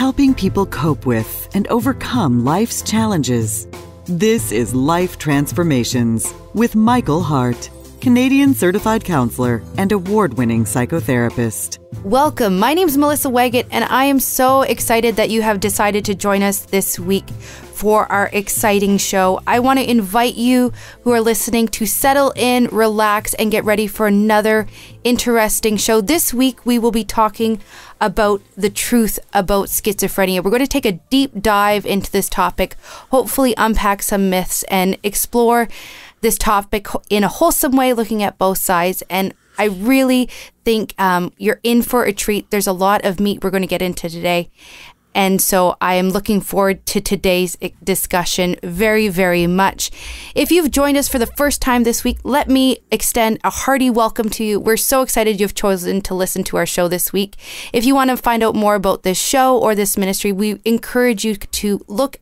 helping people cope with and overcome life's challenges. This is Life Transformations with Michael Hart, Canadian certified counselor and award winning psychotherapist. Welcome. My name is Melissa Waggett, and I am so excited that you have decided to join us this week for our exciting show. I want to invite you who are listening to settle in, relax, and get ready for another interesting show. This week, we will be talking about the truth about schizophrenia. We're going to take a deep dive into this topic, hopefully, unpack some myths and explore this topic in a wholesome way, looking at both sides. And I really think um, you're in for a treat. There's a lot of meat we're going to get into today. And so I am looking forward to today's discussion very, very much. If you've joined us for the first time this week, let me extend a hearty welcome to you. We're so excited you've chosen to listen to our show this week. If you want to find out more about this show or this ministry, we encourage you to look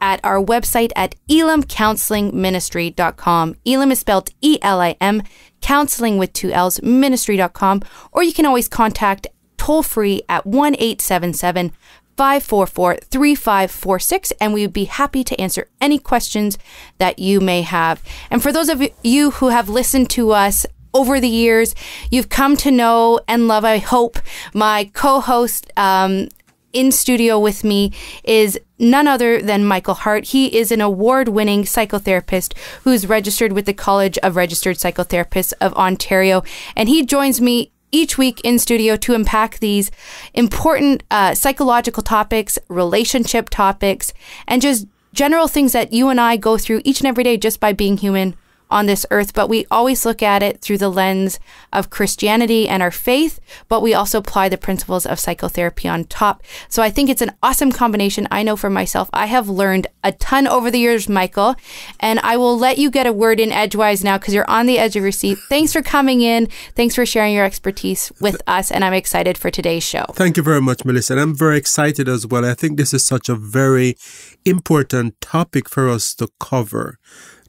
at our website at elamcounselingministry.com. Elam is spelled E L I M, counseling with two L's, ministry.com, or you can always contact toll free at 1 877 544 3546, and we would be happy to answer any questions that you may have. And for those of you who have listened to us over the years, you've come to know and love, I hope, my co host. Um, in studio with me is none other than Michael Hart. He is an award winning psychotherapist who's registered with the College of Registered Psychotherapists of Ontario. And he joins me each week in studio to unpack these important uh, psychological topics, relationship topics, and just general things that you and I go through each and every day just by being human on this earth, but we always look at it through the lens of Christianity and our faith, but we also apply the principles of psychotherapy on top. So I think it's an awesome combination. I know for myself, I have learned a ton over the years, Michael, and I will let you get a word in edgewise now because you're on the edge of your seat. Thanks for coming in. Thanks for sharing your expertise with us, and I'm excited for today's show. Thank you very much, Melissa. And I'm very excited as well. I think this is such a very important topic for us to cover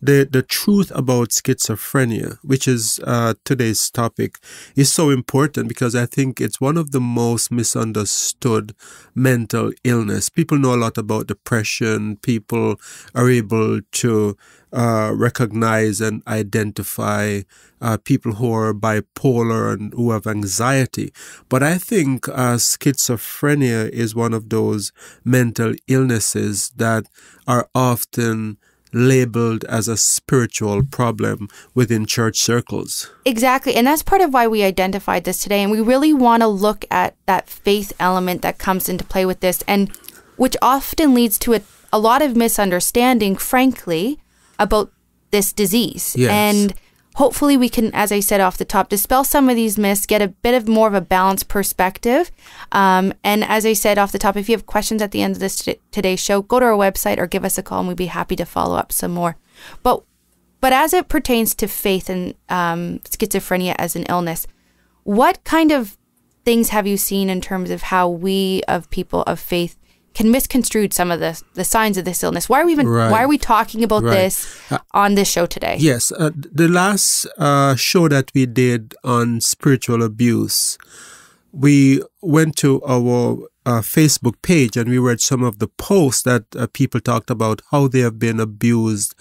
the, the truth about schizophrenia, which is uh, today's topic, is so important because I think it's one of the most misunderstood mental illness. People know a lot about depression. People are able to uh, recognize and identify uh, people who are bipolar and who have anxiety. But I think uh, schizophrenia is one of those mental illnesses that are often labeled as a spiritual problem within church circles. Exactly. And that's part of why we identified this today. And we really want to look at that faith element that comes into play with this, and which often leads to a, a lot of misunderstanding, frankly, about this disease. Yes. And hopefully we can as i said off the top dispel some of these myths get a bit of more of a balanced perspective um, and as i said off the top if you have questions at the end of this today's show go to our website or give us a call and we'd be happy to follow up some more but but as it pertains to faith and um, schizophrenia as an illness what kind of things have you seen in terms of how we of people of faith can misconstrue some of the the signs of this illness. Why are we even right. why are we talking about right. this uh, on this show today? Yes, uh, the last uh, show that we did on spiritual abuse, we went to our uh, Facebook page and we read some of the posts that uh, people talked about how they have been abused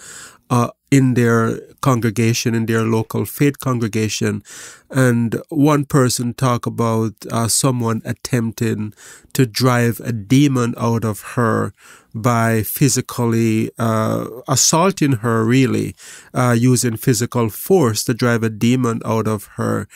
uh, in their congregation, in their local faith congregation, and one person talk about uh, someone attempting to drive a demon out of her by physically uh, assaulting her, really, uh, using physical force to drive a demon out of her.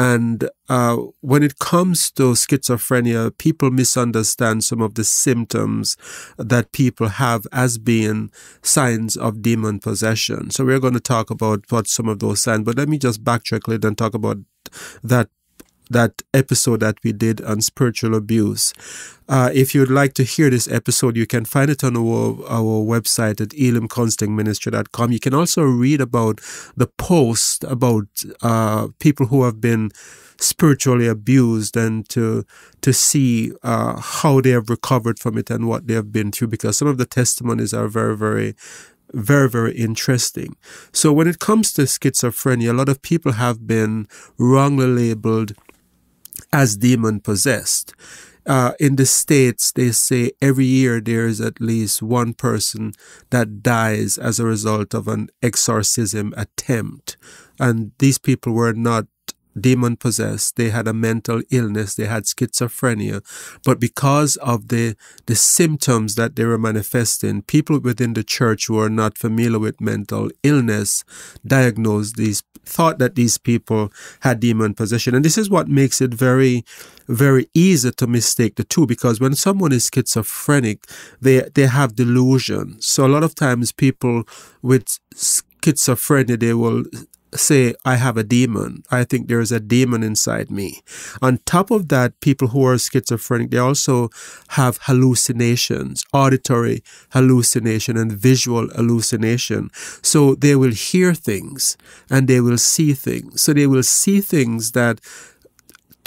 And uh, when it comes to schizophrenia, people misunderstand some of the symptoms that people have as being signs of demon possession. So we're going to talk about what some of those signs, but let me just backtrack a little and talk about that that episode that we did on spiritual abuse. Uh, if you'd like to hear this episode, you can find it on our, our website at elimconstantministry.com. You can also read about the post about uh, people who have been spiritually abused and to to see uh, how they have recovered from it and what they have been through because some of the testimonies are very very very, very interesting. So, when it comes to schizophrenia, a lot of people have been wrongly labeled as demon possessed. Uh, in the States, they say every year there is at least one person that dies as a result of an exorcism attempt. And these people were not demon possessed, they had a mental illness, they had schizophrenia. But because of the, the symptoms that they were manifesting, people within the church who are not familiar with mental illness diagnosed these, thought that these people had demon possession. And this is what makes it very, very easy to mistake the two because when someone is schizophrenic, they, they have delusions. So a lot of times people with schizophrenia, they will say, I have a demon. I think there is a demon inside me. On top of that, people who are schizophrenic, they also have hallucinations, auditory hallucination and visual hallucination. So they will hear things and they will see things. So they will see things that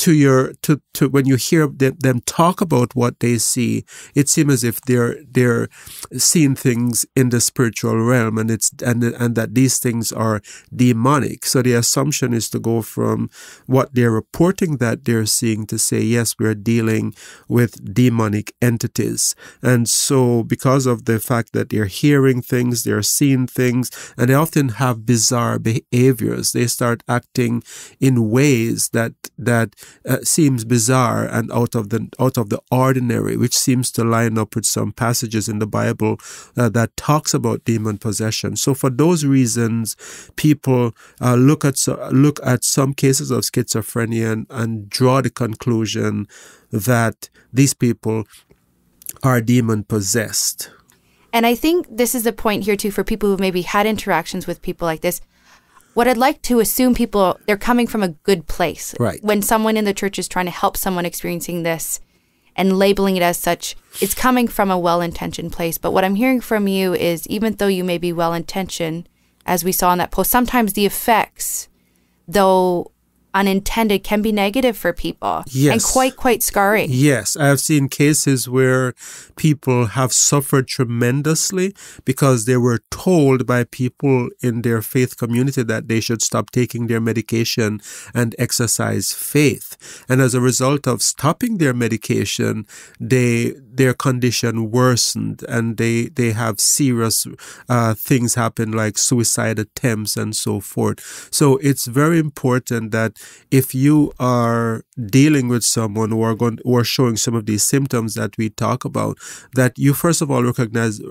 to your to, to when you hear them, talk about what they see, it seems as if they're they're seeing things in the spiritual realm, and it's and and that these things are demonic. So the assumption is to go from what they're reporting that they're seeing to say yes, we're dealing with demonic entities, and so because of the fact that they're hearing things, they're seeing things, and they often have bizarre behaviors. They start acting in ways that that uh, seems bizarre and out of the out of the ordinary, which seems to line up with some passages in the Bible uh, that talks about demon possession. So for those reasons, people uh, look at look at some cases of schizophrenia and, and draw the conclusion that these people are demon possessed. And I think this is a point here too for people who maybe had interactions with people like this what I'd like to assume people they're coming from a good place. Right. When someone in the church is trying to help someone experiencing this and labeling it as such, it's coming from a well-intentioned place. But what I'm hearing from you is even though you may be well-intentioned, as we saw in that post, sometimes the effects, though unintended can be negative for people yes. and quite, quite scarring. Yes. I've seen cases where people have suffered tremendously because they were told by people in their faith community that they should stop taking their medication and exercise faith. And as a result of stopping their medication, they their condition worsened and they, they have serious uh, things happen like suicide attempts and so forth. So it's very important that if you are dealing with someone who are going who are showing some of these symptoms that we talk about, that you first of all recognize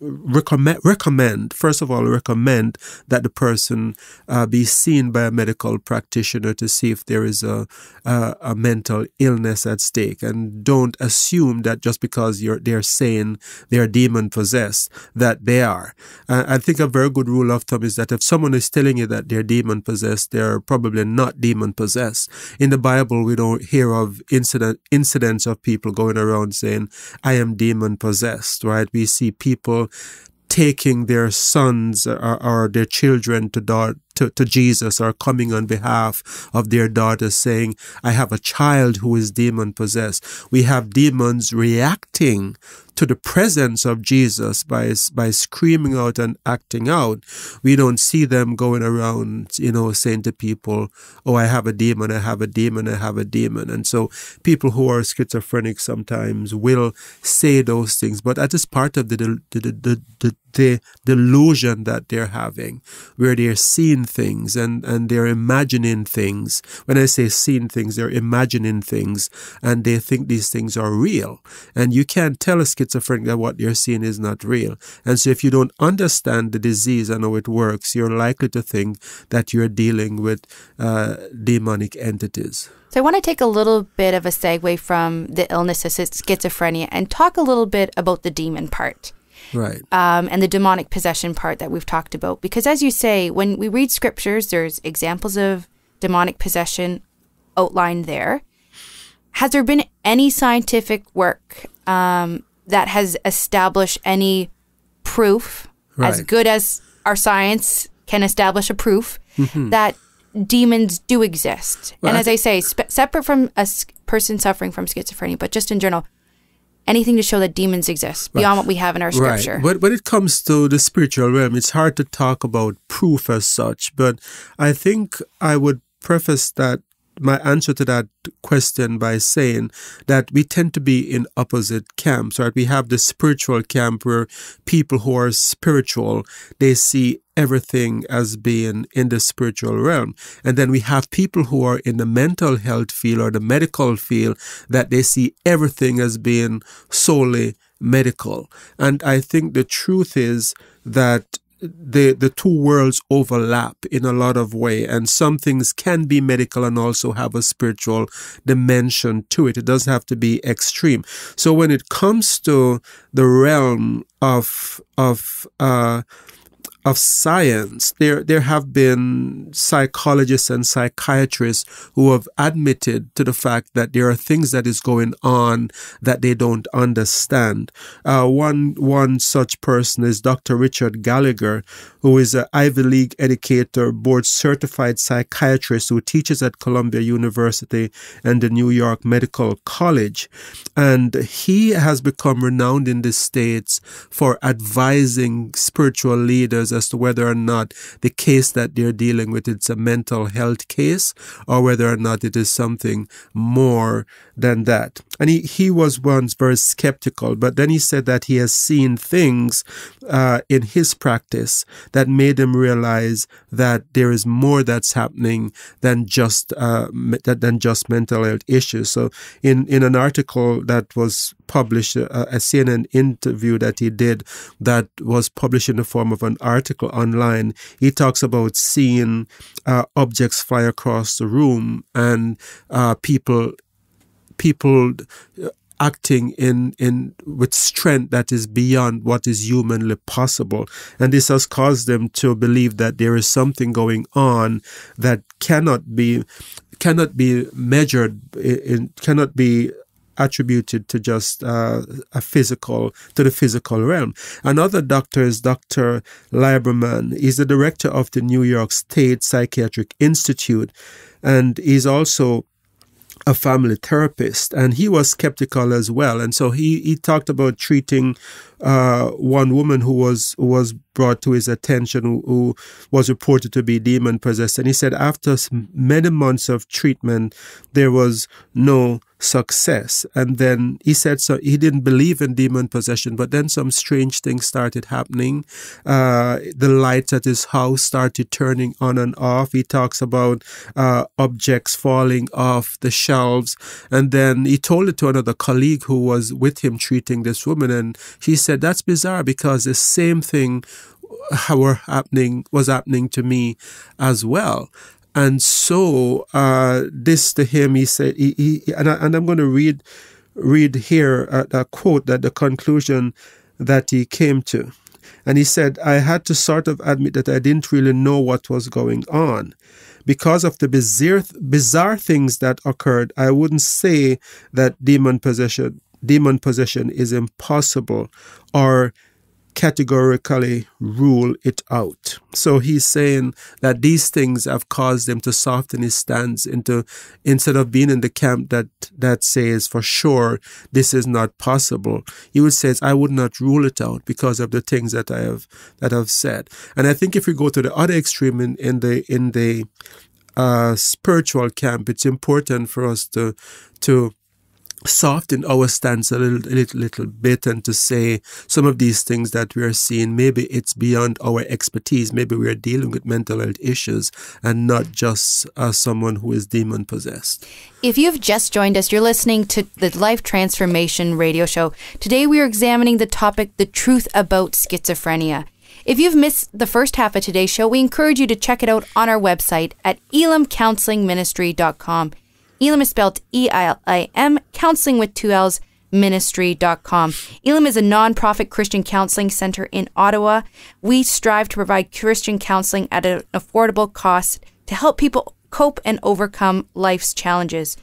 recommend recommend first of all recommend that the person uh, be seen by a medical practitioner to see if there is a, a a mental illness at stake, and don't assume that just because you're they're saying they're demon possessed that they are. Uh, I think a very good rule of thumb is that if someone is telling you that they're demon possessed, they're probably not demon possessed. In the Bible, we don't hear of incident, incidents of people going around saying, I am demon possessed, right? We see people taking their sons or, uh, or their children to dark to, to Jesus or coming on behalf of their daughter saying, I have a child who is demon possessed. We have demons reacting to the presence of Jesus by, by screaming out and acting out. We don't see them going around, you know, saying to people, Oh, I have a demon, I have a demon, I have a demon. And so people who are schizophrenic sometimes will say those things, but that is part of the, the, the, the, the delusion that they're having, where they're seeing things and, and they're imagining things. When I say seeing things, they're imagining things and they think these things are real. And you can't tell a schizophrenic that what they're seeing is not real. And so if you don't understand the disease and how it works, you're likely to think that you're dealing with uh, demonic entities. So I want to take a little bit of a segue from the illness of schizophrenia and talk a little bit about the demon part right um, and the demonic possession part that we've talked about because as you say when we read scriptures there's examples of demonic possession outlined there has there been any scientific work um, that has established any proof right. as good as our science can establish a proof mm -hmm. that demons do exist. Well, and as I, I say, separate from a person suffering from schizophrenia, but just in general, anything to show that demons exist right. beyond what we have in our scripture. Right. But when it comes to the spiritual realm, it's hard to talk about proof as such. But I think I would preface that my answer to that question by saying that we tend to be in opposite camps, right? We have the spiritual camp where people who are spiritual, they see everything as being in the spiritual realm. And then we have people who are in the mental health field or the medical field that they see everything as being solely medical. And I think the truth is that the the two worlds overlap in a lot of way and some things can be medical and also have a spiritual dimension to it it doesn't have to be extreme so when it comes to the realm of of uh, of science, there, there have been psychologists and psychiatrists who have admitted to the fact that there are things that is going on that they don't understand. Uh, one, one such person is Dr. Richard Gallagher, who is an Ivy League educator, board certified psychiatrist who teaches at Columbia University and the New York Medical College. And he has become renowned in the States for advising spiritual leaders as to whether or not the case that they're dealing with it's a mental health case or whether or not it is something more than that. And he, he was once very skeptical, but then he said that he has seen things uh, in his practice that made him realize that there is more that's happening than just uh, than just mental health issues. So in in an article that was published a, a, CNN interview that he did that was published in the form of an article online. He talks about seeing uh, objects fly across the room and uh, people people uh, acting in in with strength that is beyond what is humanly possible and this has caused them to believe that there is something going on that cannot be cannot be measured in, cannot be attributed to just uh, a physical to the physical realm. Another doctor is Dr. Lieberman. He's the director of the New York State Psychiatric Institute, and he's also a family therapist and he was skeptical as well and so he, he talked about treating uh, one woman who was who was brought to his attention who, who was reported to be demon possessed and he said after many months of treatment there was no success. And then he said so he didn't believe in demon possession, but then some strange things started happening. Uh, the lights at his house started turning on and off. He talks about uh, objects falling off the shelves. And then he told it to another colleague who was with him treating this woman. And she said, That's bizarre because the same thing were happening was happening to me as well and so uh, this to him, he said, he, he, and, I, and I'm going to read read here a, uh, a quote that the conclusion that he came to. And he said, I had to sort of admit that I didn't really know what was going on. Because of the bizarre, bizarre things that occurred, I wouldn't say that demon possession, demon possession is impossible or categorically rule it out. So he's saying that these things have caused him to soften his stance into instead of being in the camp that that says for sure this is not possible. He would say I would not rule it out because of the things that I have that I've said. And I think if we go to the other extreme in, in the in the uh, spiritual camp, it's important for us to to in our stance a little, little, little bit and to say some of these things that we are seeing, maybe it's beyond our expertise. Maybe we are dealing with mental health issues and not just uh, someone who is demon possessed. If you've just joined us, you're listening to the Life Transformation Radio Show. Today we are examining the topic, the truth about schizophrenia. If you've missed the first half of today's show, we encourage you to check it out on our website at elamcounselingministry.com. Elam is spelled E I I M, counseling with two L's, ministry.com. Elam is a nonprofit Christian counseling center in Ottawa. We strive to provide Christian counseling at an affordable cost to help people cope and overcome life's challenges.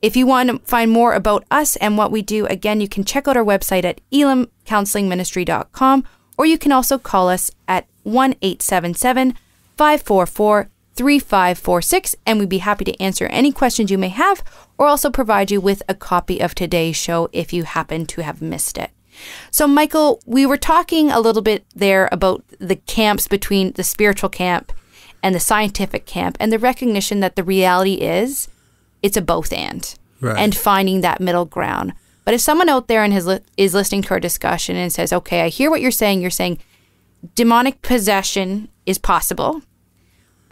If you want to find more about us and what we do, again, you can check out our website at elamcounselingministry.com or you can also call us at 1 877 544 3546, and we'd be happy to answer any questions you may have or also provide you with a copy of today's show if you happen to have missed it. So, Michael, we were talking a little bit there about the camps between the spiritual camp and the scientific camp and the recognition that the reality is it's a both and right. and finding that middle ground. But if someone out there and li is listening to our discussion and says, okay, I hear what you're saying, you're saying demonic possession is possible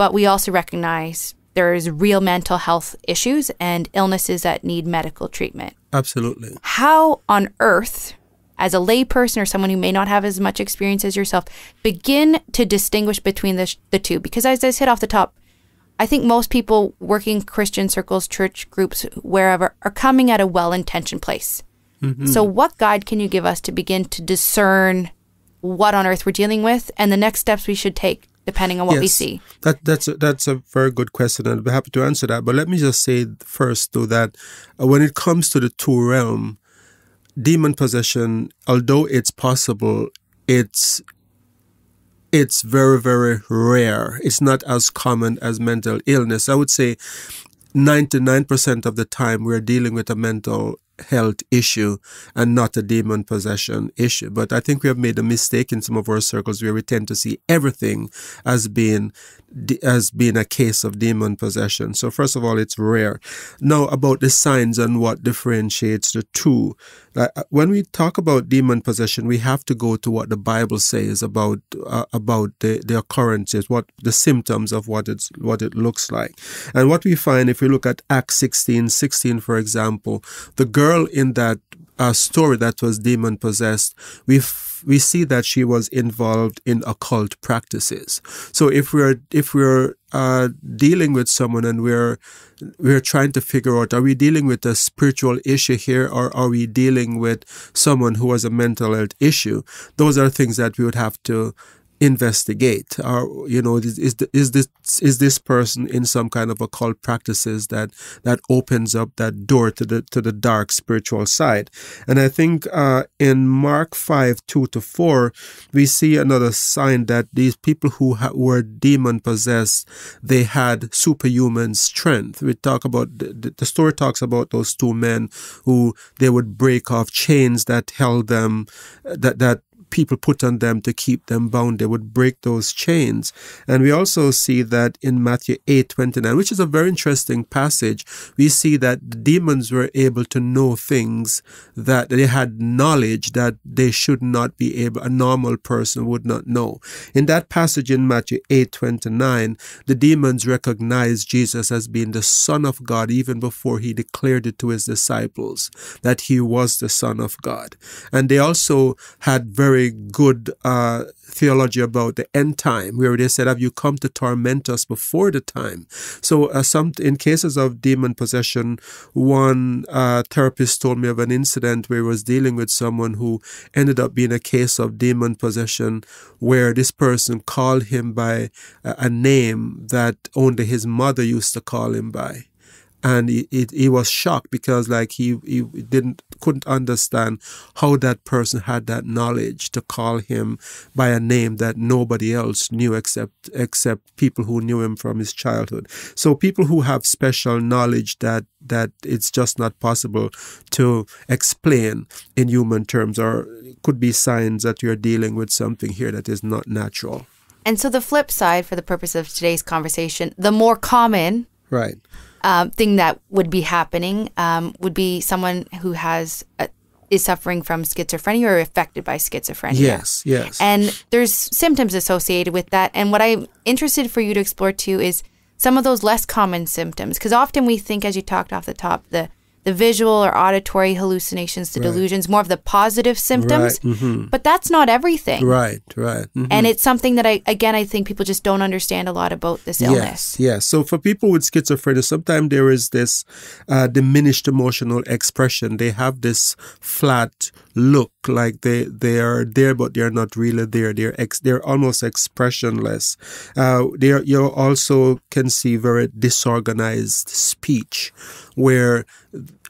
but we also recognize there's real mental health issues and illnesses that need medical treatment. Absolutely. How on earth, as a layperson or someone who may not have as much experience as yourself, begin to distinguish between the, the two? Because as I said off the top, I think most people working Christian circles, church groups, wherever, are coming at a well intentioned place. Mm-hmm. So, what guide can you give us to begin to discern what on earth we're dealing with and the next steps we should take depending on what yes, we see? That, that's, a, that's a very good question, and I'd be happy to answer that. But let me just say first, though, that uh, when it comes to the two realm, demon possession, although it's possible, it's it's very very rare. It's not as common as mental illness. I would say 99% of the time we're dealing with a mental health issue and not a demon possession issue. But I think we have made a mistake in some of our circles where we tend to see everything as being as being a case of demon possession. So, first of all, it's rare. Now, about the signs and what differentiates the two. Uh, uh, when we talk about demon possession, we have to go to what the Bible says about uh, about the, the occurrences, what the symptoms of what it's what it looks like. And what we find if we look at Acts 16, 16, for example, the girl in that a story that was demon possessed, we we see that she was involved in occult practices. So if we're if we're uh, dealing with someone and we're we're trying to figure out are we dealing with a spiritual issue here or are we dealing with someone who has a mental health issue? Those are things that we would have to investigate or you know is, is, this is this person in some kind of occult practices that that opens up that door to the to the dark spiritual side and i think uh, in mark 5 2 to 4 we see another sign that these people who were demon possessed they had superhuman strength we talk about the, the story talks about those two men who they would break off chains that held them that that people put on them to keep them bound. They would break those chains. And we also see that in Matthew 8 29, which is a very interesting passage. We see that the demons were able to know things that they had knowledge that they should not be able, a normal person would not know. In that passage in Matthew 8 29, the demons recognized Jesus as being the Son of God even before he declared it to his disciples that he was the Son of God. And they also had very very good uh, theology about the end time, where they said, "Have you come to torment us before the time?" So, uh, some in cases of demon possession, one uh, therapist told me of an incident where he was dealing with someone who ended up being a case of demon possession, where this person called him by a, a name that only his mother used to call him by and he, he, he, was shocked because like he, he didn't couldn't understand how that person had that knowledge to call him by a name that nobody else knew except except people who knew him from his childhood so people who have special knowledge that that it's just not possible to explain in human terms or could be signs that you're dealing with something here that is not natural and so the flip side for the purpose of today's conversation the more common right um, thing that would be happening um, would be someone who has a, is suffering from schizophrenia or affected by schizophrenia. Yes, yes. And there's symptoms associated with that. And what I'm interested for you to explore too is some of those less common symptoms, because often we think, as you talked off the top, the the visual or auditory hallucinations, the right. delusions, more of the positive symptoms. Right. Mm -hmm. But that's not everything. Right, right. Mm -hmm. And it's something that I, again, I think people just don't understand a lot about this illness. Yes, yes. So for people with schizophrenia, sometimes there is this uh, diminished emotional expression. They have this flat look like they they are there but they're not really there they're ex, they're almost expressionless uh there you also can see very disorganized speech where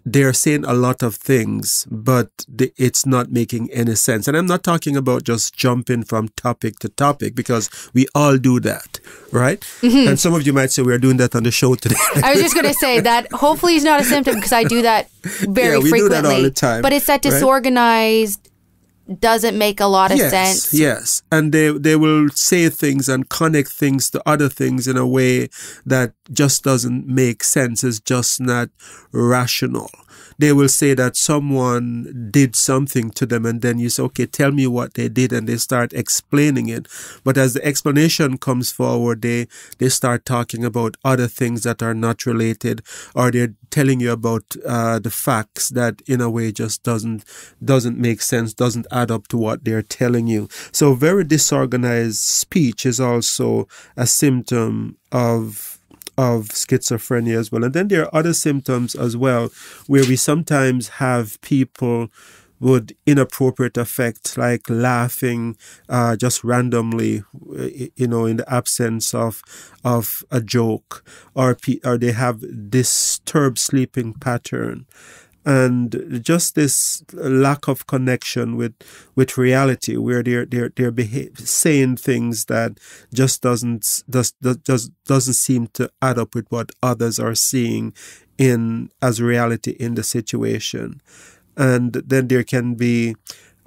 they're saying a lot of things, but it's not making any sense. And I'm not talking about just jumping from topic to topic because we all do that, right? Mm-hmm. And some of you might say we're doing that on the show today. I was just going to say that hopefully is not a symptom because I do that very yeah, we frequently. Do that all the time, but it's that disorganized. Right? doesn't make a lot of yes, sense. Yes, and they they will say things and connect things to other things in a way that just doesn't make sense. It's just not rational. They will say that someone did something to them, and then you say, "Okay, tell me what they did," and they start explaining it. But as the explanation comes forward, they they start talking about other things that are not related, or they're telling you about uh, the facts that, in a way, just doesn't doesn't make sense, doesn't add up to what they're telling you. So, very disorganized speech is also a symptom of of schizophrenia as well. And then there are other symptoms as well, where we sometimes have people with inappropriate affect like laughing uh, just randomly, you know, in the absence of of a joke, or or they have disturbed sleeping pattern and just this lack of connection with with reality where they're they're they're saying things that just doesn't does, does doesn't seem to add up with what others are seeing in as reality in the situation and then there can be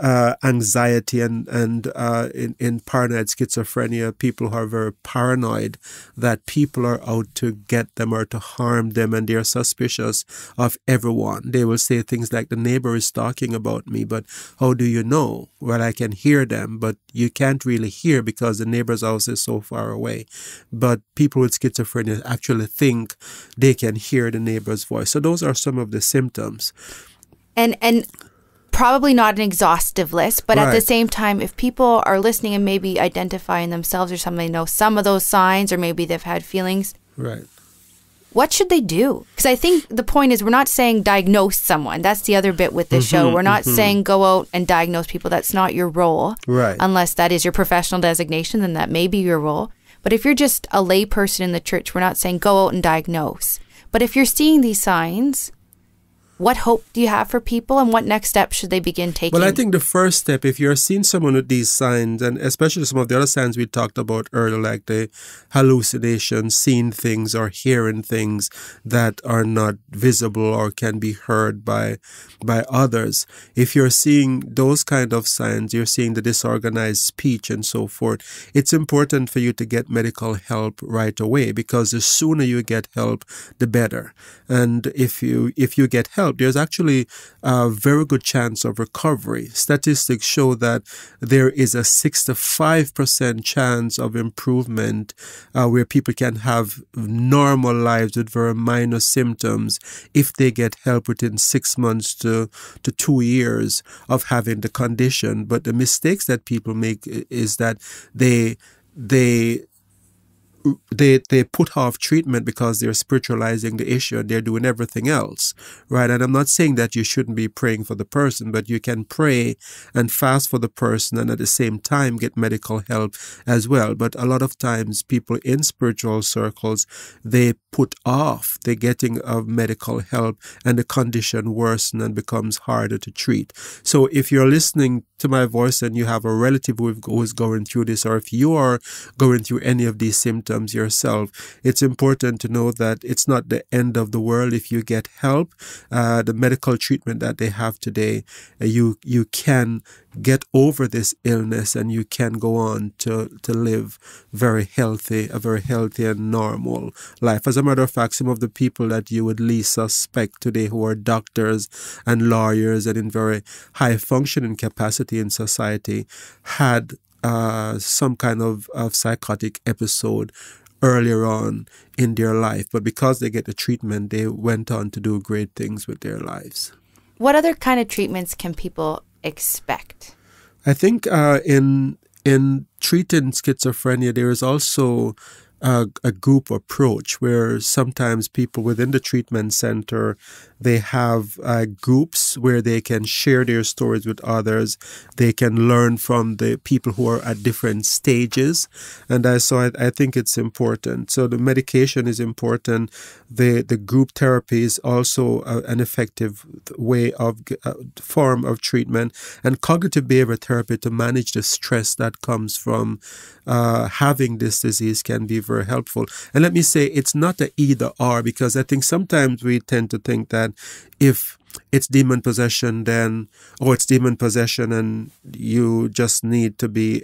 uh, anxiety and and uh, in in paranoid schizophrenia, people who are very paranoid that people are out to get them or to harm them, and they are suspicious of everyone. They will say things like, "The neighbor is talking about me," but how do you know? Well, I can hear them, but you can't really hear because the neighbor's house is so far away. But people with schizophrenia actually think they can hear the neighbor's voice. So those are some of the symptoms. And and probably not an exhaustive list, but right. at the same time, if people are listening and maybe identifying themselves or something, they know some of those signs or maybe they've had feelings. Right. What should they do? Because I think the point is we're not saying diagnose someone. That's the other bit with this mm -hmm, show. Mm-hmm, we're not mm -hmm. saying go out and diagnose people. That's not your role. Right. Unless that is your professional designation, then that may be your role. But if you're just a layperson in the church, we're not saying go out and diagnose. But if you're seeing these signs, what hope do you have for people and what next step should they begin taking? Well, I think the first step, if you're seeing someone with these signs, and especially some of the other signs we talked about earlier, like the hallucinations, seeing things or hearing things that are not visible or can be heard by by others, if you're seeing those kind of signs, you're seeing the disorganized speech and so forth, it's important for you to get medical help right away because the sooner you get help, the better. And if you if you get help help, there's actually a very good chance of recovery. Statistics show that there is a 65% chance of improvement uh, where people can have normal lives with very minor symptoms if they get help within six months to, to two years of having the condition. But the mistakes that people make is that they they they they put off treatment because they're spiritualizing the issue and they're doing everything else right and i'm not saying that you shouldn't be praying for the person but you can pray and fast for the person and at the same time get medical help as well but a lot of times people in spiritual circles they put off the getting of medical help and the condition worsens and becomes harder to treat so if you're listening to my voice and you have a relative who is going through this or if you are going through any of these symptoms symptoms yourself, it's important to know that it's not the end of the world if you get help. Uh, the medical treatment that they have today, uh, you you can get over this illness and you can go on to, to live very healthy, a very healthy and normal life. As a matter of fact, some of the people that you would least suspect today who are doctors and lawyers and in very high functioning capacity in society had uh, some kind of, of psychotic episode earlier on in their life. But because they get the treatment, they went on to do great things with their lives. What other kind of treatments can people expect? I think uh, in in treating schizophrenia, there is also a, a group approach where sometimes people within the treatment center they have uh, groups where they can share their stories with others they can learn from the people who are at different stages and so I, I think it's important so the medication is important the the group therapy is also a, an effective way of uh, form of treatment and cognitive behavior therapy to manage the stress that comes from uh, having this disease can be very very helpful. And let me say, it's not an either or because I think sometimes we tend to think that if it's demon possession then or it's demon possession and you just need to be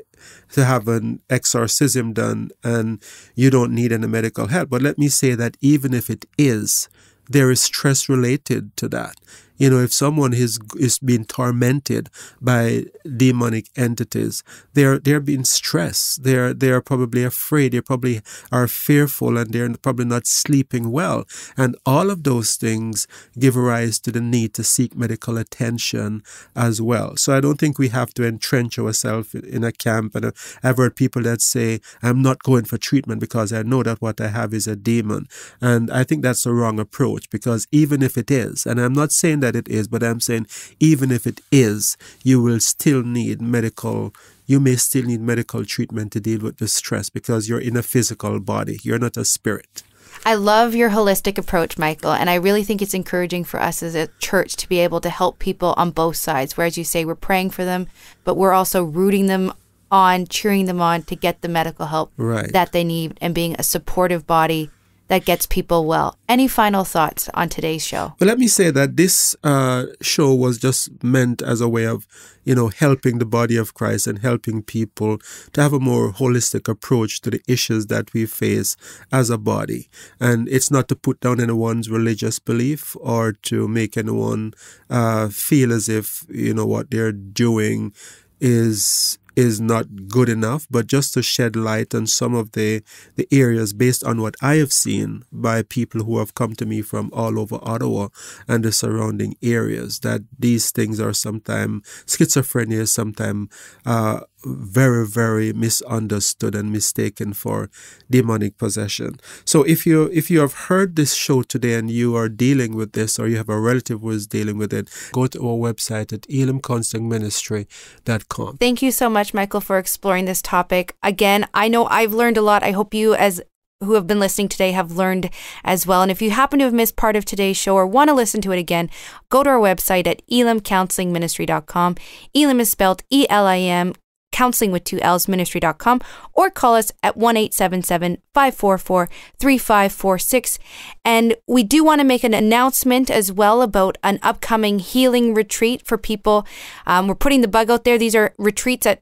to have an exorcism done and you don't need any medical help but let me say that even if it is there is stress related to that you know, if someone is is being tormented by demonic entities, they're they're being stressed. They're they are probably afraid. They probably are fearful, and they're probably not sleeping well. And all of those things give rise to the need to seek medical attention as well. So I don't think we have to entrench ourselves in a camp. And uh, I've heard people that say, "I'm not going for treatment because I know that what I have is a demon," and I think that's the wrong approach because even if it is, and I'm not saying that that it is, but I'm saying even if it is, you will still need medical you may still need medical treatment to deal with the stress because you're in a physical body. You're not a spirit. I love your holistic approach, Michael, and I really think it's encouraging for us as a church to be able to help people on both sides. Whereas you say we're praying for them, but we're also rooting them on, cheering them on to get the medical help right. that they need and being a supportive body that gets people well. Any final thoughts on today's show? Well, let me say that this uh, show was just meant as a way of, you know, helping the body of Christ and helping people to have a more holistic approach to the issues that we face as a body. And it's not to put down anyone's religious belief or to make anyone uh, feel as if, you know, what they're doing is is not good enough, but just to shed light on some of the, the areas based on what I have seen by people who have come to me from all over Ottawa and the surrounding areas, that these things are sometimes schizophrenia, sometimes uh, very very misunderstood and mistaken for demonic possession so if you if you have heard this show today and you are dealing with this or you have a relative who is dealing with it go to our website at elamconstantministry.com thank you so much michael for exploring this topic again i know i've learned a lot i hope you as who have been listening today have learned as well. And if you happen to have missed part of today's show or want to listen to it again, go to our website at elamcounselingministry.com. Elam is spelled E L I M counseling with two L's ministry.com or call us at 1 544 3546. And we do want to make an announcement as well about an upcoming healing retreat for people. Um, we're putting the bug out there. These are retreats at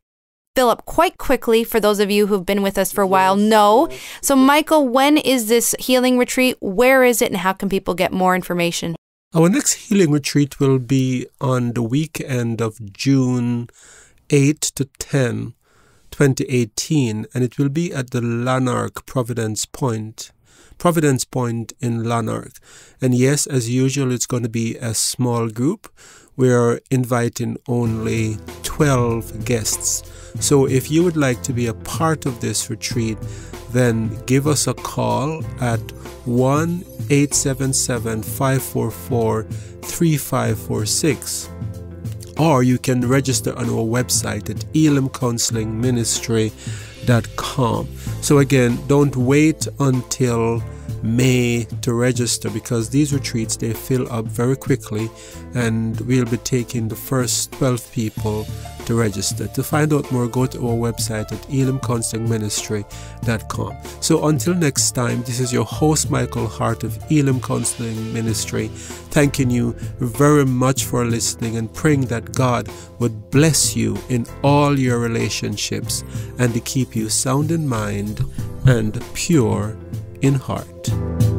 fill up quite quickly for those of you who've been with us for a while No, So, Michael, when is this healing retreat? Where is it, and how can people get more information? Our next healing retreat will be on the weekend of June 8 to 10, 2018, and it will be at the Lanark Providence Point. Providence Point in Lanark. And yes, as usual, it's going to be a small group. We're inviting only 12 guests. So if you would like to be a part of this retreat, then give us a call at 1 877 544 3546 or you can register on our website at elamcounselingministry.com. So again, don't wait until May to register because these retreats they fill up very quickly and we'll be taking the first 12 people to register. To find out more go to our website at elamcounselingministry.com. So until next time this is your host Michael Hart of Elam Counseling Ministry thanking you very much for listening and praying that God would bless you in all your relationships and to keep you sound in mind and pure in heart.